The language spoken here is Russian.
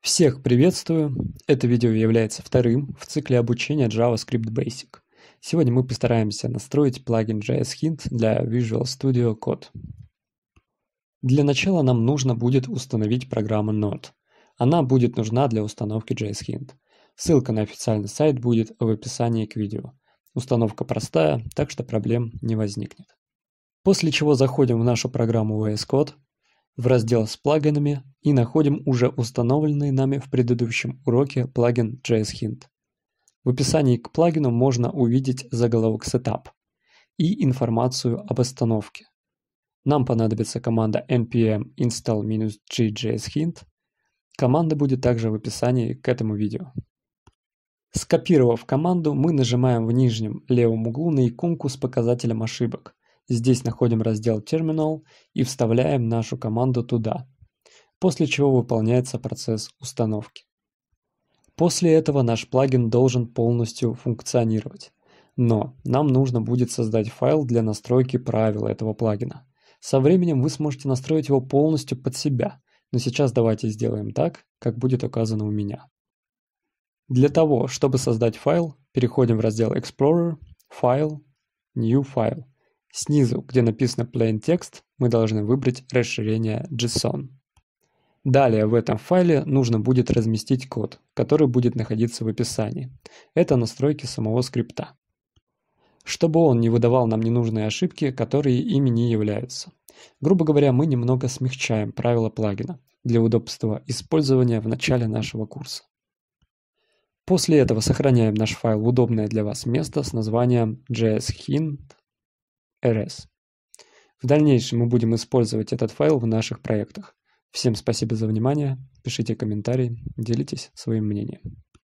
Всех приветствую! Это видео является вторым в цикле обучения JavaScript Basic. Сегодня мы постараемся настроить плагин JS Hint для Visual Studio Code. Для начала нам нужно будет установить программу Node. Она будет нужна для установки JS Hint. Ссылка на официальный сайт будет в описании к видео. Установка простая, так что проблем не возникнет. После чего заходим в нашу программу VS Code, в раздел с плагинами и находим уже установленный нами в предыдущем уроке плагин JSHint. В описании к плагину можно увидеть заголовок Setup и информацию об остановке. Нам понадобится команда npm install-g JSHint. Команда будет также в описании к этому видео. Скопировав команду, мы нажимаем в нижнем левом углу на иконку с показателем ошибок Здесь находим раздел Terminal и вставляем нашу команду туда, после чего выполняется процесс установки. После этого наш плагин должен полностью функционировать. Но нам нужно будет создать файл для настройки правил этого плагина. Со временем вы сможете настроить его полностью под себя, но сейчас давайте сделаем так, как будет указано у меня. Для того, чтобы создать файл, переходим в раздел Explorer, Файл, New File Снизу, где написано plain text, мы должны выбрать расширение JSON. Далее в этом файле нужно будет разместить код, который будет находиться в описании. Это настройки самого скрипта. Чтобы он не выдавал нам ненужные ошибки, которые ими не являются. Грубо говоря, мы немного смягчаем правила плагина для удобства использования в начале нашего курса. После этого сохраняем наш файл в удобное для вас место с названием jshint.com rs. В дальнейшем мы будем использовать этот файл в наших проектах. Всем спасибо за внимание, пишите комментарии, делитесь своим мнением.